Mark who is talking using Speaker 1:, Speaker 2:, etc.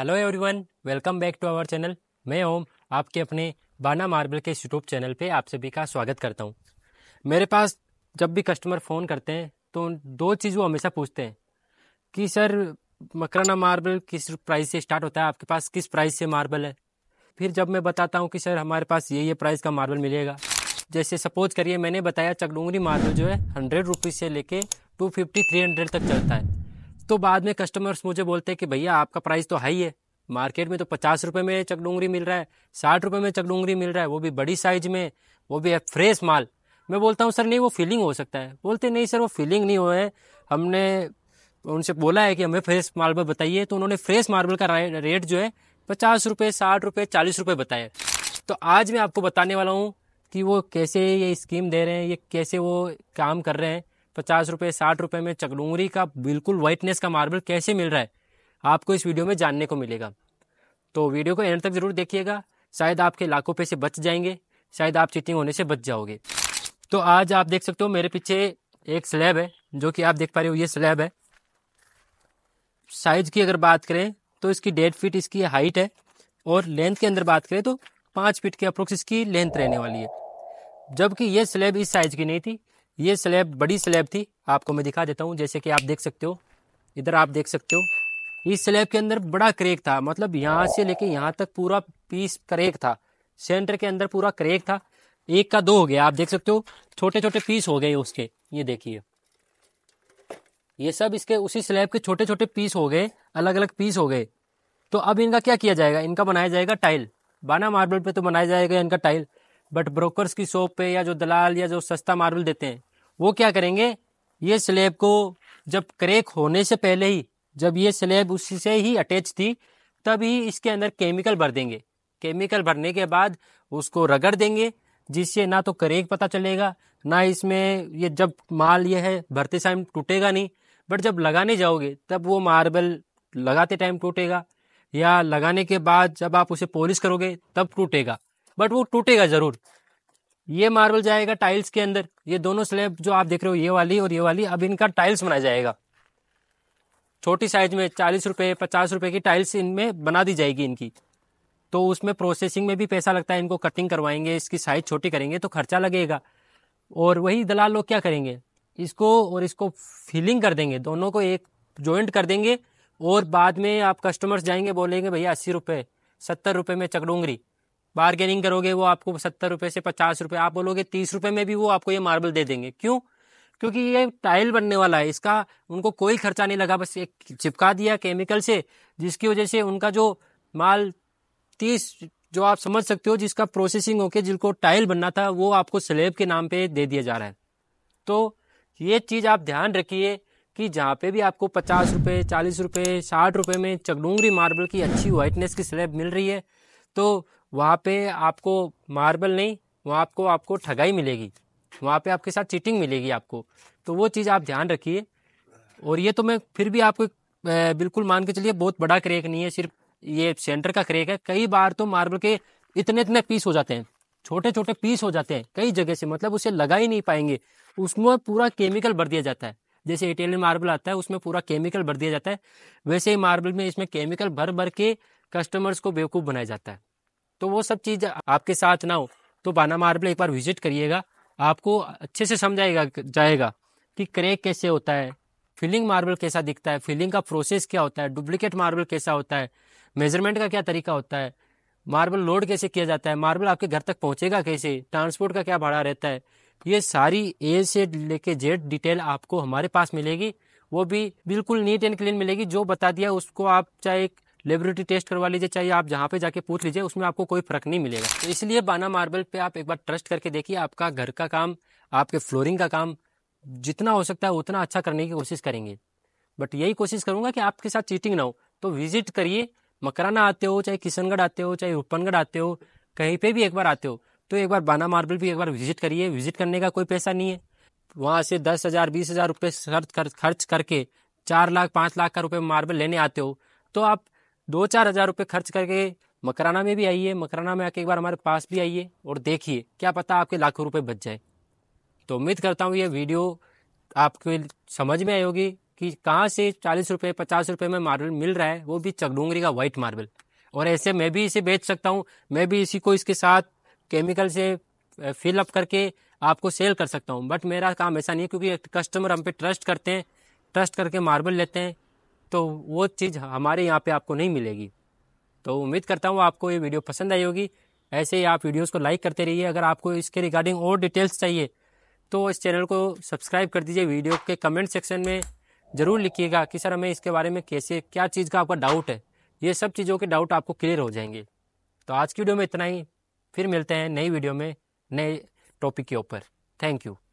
Speaker 1: hello everyone welcome back to our channel मैं ओम आपके अपने बाना मार्बल के यूट्यूब चैनल पे आप सभी का स्वागत करता हूँ मेरे पास जब भी कस्टमर फ़ोन करते हैं तो दो चीज़ वो हमेशा पूछते हैं कि सर मकराना मार्बल किस प्राइस से स्टार्ट होता है आपके पास किस प्राइस से मार्बल है फिर जब मैं बताता हूँ कि सर हमारे पास ये ये प्राइस का मार्बल मिलेगा जैसे सपोज करिए मैंने बताया चकडूंगी मार्बल जो है हंड्रेड रुपीज़ से लेके टू फिफ्टी थ्री हंड्रेड तक चलता है तो बाद में कस्टमर्स मुझे बोलते हैं कि भैया आपका प्राइस तो हाई है मार्केट में तो पचास रुपये में चकडोंगरी मिल रहा है साठ रुपये में चकडोंगरी मिल रहा है वो भी बड़ी साइज में वो भी है फ्रेश माल मैं बोलता हूँ सर नहीं वो फीलिंग हो सकता है बोलते नहीं सर वो फीलिंग नहीं हो है हमने उनसे बोला है कि हमें फ्रेश मार्बल बताइए तो उन्होंने फ्रेश मार्बल का रेट जो है पचास रुपये साठ रुपये चालीस रुपये बताए तो आज मैं आपको बताने वाला हूँ कि वो कैसे ये स्कीम दे रहे हैं ये कैसे वो काम कर रहे हैं पचास रुपये साठ रुपये में चकडूंगरी का बिल्कुल वाइटनेस का मार्बल कैसे मिल रहा है आपको इस वीडियो में जानने को मिलेगा तो वीडियो को एंड तक ज़रूर देखिएगा शायद आपके लाखों पैसे बच जाएंगे शायद आप चीटिंग होने से बच जाओगे तो आज आप देख सकते हो मेरे पीछे एक स्लैब है जो कि आप देख पा रहे हो ये स्लैब है साइज की अगर बात करें तो इसकी डेढ़ फीट इसकी हाइट है और लेंथ के अंदर बात करें तो पाँच फीट के अप्रोक्स इसकी लेंथ रहने वाली है जबकि ये स्लैब इस साइज की नहीं थी ये स्लैब बड़ी स्लैब थी आपको मैं दिखा देता हूँ जैसे कि आप देख सकते हो इधर आप देख सकते हो इस स्लैब के अंदर बड़ा क्रेक था मतलब यहाँ से लेके यहाँ तक पूरा पीस क्रेक था सेंटर के अंदर पूरा क्रेक था एक का दो हो गया आप देख सकते हो छोटे छोटे पीस हो गए उसके ये देखिए ये सब इसके उसी स्लैब के छोटे छोटे पीस हो गए अलग अलग पीस हो गए तो अब इनका क्या किया जाएगा इनका बनाया जाएगा टाइल बाना मार्बल पे तो बनाया जाएगा इनका टाइल बट ब्रोकर्स की शॉप पे या जो दलाल या जो सस्ता मार्बल देते हैं वो क्या करेंगे ये स्लेब को जब क्रेक होने से पहले ही जब ये स्लेब उसी से ही अटैच थी तभी इसके अंदर केमिकल भर देंगे केमिकल भरने के बाद उसको रगड़ देंगे जिससे ना तो करेक पता चलेगा ना इसमें ये जब माल ये है भरते टाइम टूटेगा नहीं बट जब लगाने जाओगे तब वो मार्बल लगाते टाइम टूटेगा या लगाने के बाद जब आप उसे पॉलिश करोगे तब टूटेगा बट वो टूटेगा ज़रूर ये मार्बल जाएगा टाइल्स के अंदर ये दोनों स्लैब जो आप देख रहे हो ये वाली और ये वाली अब इनका टाइल्स बनाया जाएगा छोटी साइज में चालीस रुपये पचास रुपये की टाइल्स इनमें बना दी जाएगी इनकी तो उसमें प्रोसेसिंग में भी पैसा लगता है इनको कटिंग करवाएंगे इसकी साइज छोटी करेंगे तो खर्चा लगेगा और वही दलाल लोग क्या करेंगे इसको और इसको फिलिंग कर देंगे दोनों को एक जॉइंट कर देंगे और बाद में आप कस्टमर्स जाएंगे बोलेंगे भैया अस्सी रुपये सत्तर रुपये में चकडूंगरी बार्गेनिंग करोगे वो आपको सत्तर रुपये से पचास रुपये आप बोलोगे तीस रुपये में भी वो आपको ये मार्बल दे देंगे क्यों क्योंकि ये टाइल बनने वाला है इसका उनको कोई खर्चा नहीं लगा बस एक चिपका दिया केमिकल से जिसकी वजह से उनका जो माल तीस जो आप समझ सकते हो जिसका प्रोसेसिंग होके जिनको टाइल बनना था वो आपको स्लेब के नाम पे दे दिया जा रहा है तो ये चीज़ आप ध्यान रखिए कि जहाँ पे भी आपको पचास रुपये चालीस रुपये साठ रुपये में चकडूंगरी मार्बल की अच्छी व्हाइटनेस की स्लेब मिल रही है तो वहाँ पे आपको मार्बल नहीं वहाँ आपको आपको ठगाई मिलेगी वहाँ पे आपके साथ चीटिंग मिलेगी आपको तो वो चीज़ आप ध्यान रखिए और ये तो मैं फिर भी आपको बिल्कुल मान के चलिए बहुत बड़ा क्रेक नहीं है सिर्फ ये सेंटर का क्रेक है कई बार तो मार्बल के इतने इतने पीस हो जाते हैं छोटे छोटे पीस हो जाते हैं कई जगह से मतलब उसे लगा ही नहीं पाएंगे उसमें पूरा केमिकल भर दिया जाता है जैसे इटालियन मार्बल आता है उसमें पूरा केमिकल भर दिया जाता है वैसे ही मार्बल में इसमें केमिकल भर भर के कस्टमर्स को बेवकूफ़ बनाया जाता है तो वो सब चीज़ आपके साथ ना हो तो बाना मार्बल एक बार विजिट करिएगा आपको अच्छे से समझाएगा जाएगा कि क्रेक कैसे होता है फिलिंग मार्बल कैसा दिखता है फिलिंग का प्रोसेस क्या होता है डुप्लीकेट मार्बल कैसा होता है मेजरमेंट का क्या तरीका होता है मार्बल लोड कैसे किया जाता है मार्बल आपके घर तक पहुंचेगा कैसे ट्रांसपोर्ट का क्या भाड़ा रहता है ये सारी ए से लेके जेड डिटेल आपको हमारे पास मिलेगी वो भी बिल्कुल नीट एंड क्लीन मिलेगी जो बता दिया उसको आप चाहे एक लेबोरेटरी टेस्ट करवा लीजिए चाहिए आप जहाँ पे जाके पूछ लीजिए उसमें आपको कोई फर्क नहीं मिलेगा तो इसलिए बाना मार्बल पे आप एक बार ट्रस्ट करके देखिए आपका घर का काम आपके फ्लोरिंग का काम जितना हो सकता है उतना अच्छा करने की कोशिश करेंगे बट यही कोशिश करूंगा कि आपके साथ चीटिंग ना हो तो विजिट करिए मकराना आते हो चाहे किशनगढ़ आते हो चाहे रूपनगढ़ आते हो कहीं पे भी एक बार आते हो तो एक बार बाना मार्बल भी एक बार विजिट करिए विजिट करने का कोई पैसा नहीं है वहाँ से दस हज़ार बीस हज़ार रुपये खर्च खर्च करके चार लाख पाँच लाख का रुपये मार्बल लेने आते हो तो आप दो चार हजार रुपये खर्च करके मकराना में भी आइए मकराना में आके एक बार हमारे पास भी आइए और देखिए क्या पता आपके लाखों रुपये बच जाए तो उम्मीद करता हूँ ये वीडियो आपके समझ में आई होगी कि कहाँ से चालीस रुपये पचास रुपये में मार्बल मिल रहा है वो भी चकडूंगरी का वाइट मार्बल और ऐसे मैं भी इसे बेच सकता हूँ मैं भी इसी को इसके साथ केमिकल से फिलअप करके आपको सेल कर सकता हूँ बट मेरा काम ऐसा नहीं है क्योंकि कस्टमर हम पे ट्रस्ट करते हैं ट्रस्ट करके मार्बल लेते हैं तो वो चीज़ हमारे यहाँ पे आपको नहीं मिलेगी तो उम्मीद करता हूँ आपको ये वीडियो पसंद आई होगी ऐसे ही आप वीडियोस को लाइक करते रहिए अगर आपको इसके रिगार्डिंग और डिटेल्स चाहिए तो इस चैनल को सब्सक्राइब कर दीजिए वीडियो के कमेंट सेक्शन में ज़रूर लिखिएगा कि सर हमें इसके बारे में कैसे क्या चीज़ का आपका डाउट है ये सब चीज़ों के डाउट आपको क्लियर हो जाएंगे तो आज की वीडियो में इतना ही फिर मिलते हैं नई वीडियो में नए टॉपिक के ऊपर थैंक यू